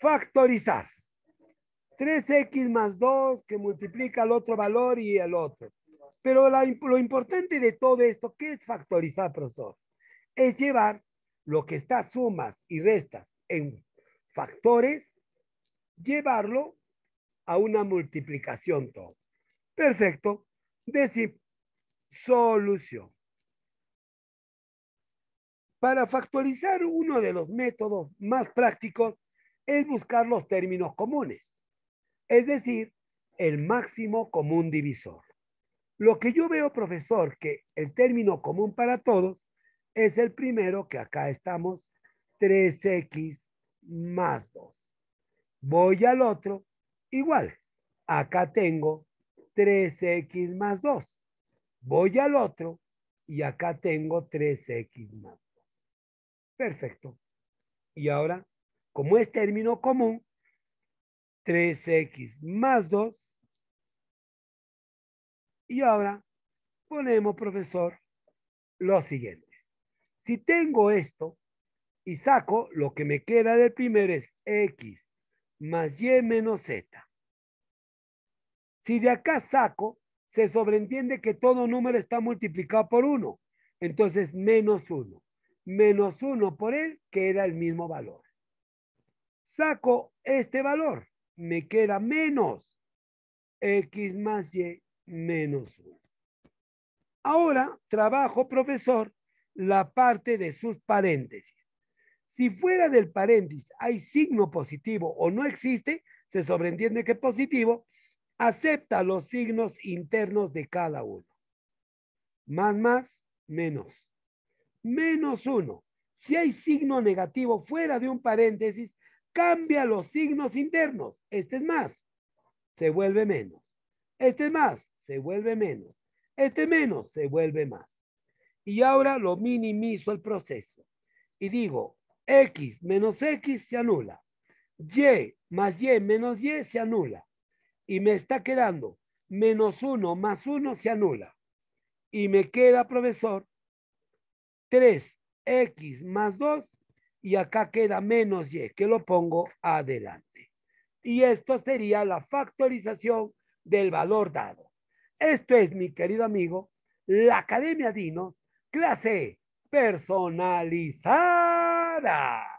factorizar. 3x más 2 que multiplica el otro valor y el otro. Pero lo importante de todo esto, ¿qué es factorizar, profesor? Es llevar lo que está sumas y restas en factores, llevarlo a una multiplicación todo. Perfecto. Decir, solución. Para factorizar uno de los métodos más prácticos es buscar los términos comunes, es decir, el máximo común divisor. Lo que yo veo, profesor, que el término común para todos es el primero que acá estamos, 3x más 2. Voy al otro, igual. Acá tengo 3x más 2. Voy al otro y acá tengo 3x más 2. Perfecto. Y ahora como es término común, 3x más 2. Y ahora ponemos, profesor, lo siguiente. Si tengo esto y saco, lo que me queda del primero es x más y menos z. Si de acá saco, se sobreentiende que todo número está multiplicado por 1. Entonces, menos 1. Menos 1 por él queda el mismo valor. Saco este valor, me queda menos x más y menos 1. Ahora trabajo, profesor, la parte de sus paréntesis. Si fuera del paréntesis hay signo positivo o no existe, se sobreentiende que positivo, acepta los signos internos de cada uno. Más, más, menos. Menos 1. Si hay signo negativo fuera de un paréntesis, Cambia los signos internos. Este es más, se vuelve menos. Este es más, se vuelve menos. Este menos, se vuelve más. Y ahora lo minimizo el proceso. Y digo, X menos X se anula. Y más Y menos Y se anula. Y me está quedando menos 1 más 1 se anula. Y me queda, profesor, 3X más 2 y acá queda menos y, que lo pongo adelante. Y esto sería la factorización del valor dado. Esto es, mi querido amigo, la Academia Dinos, clase personalizada.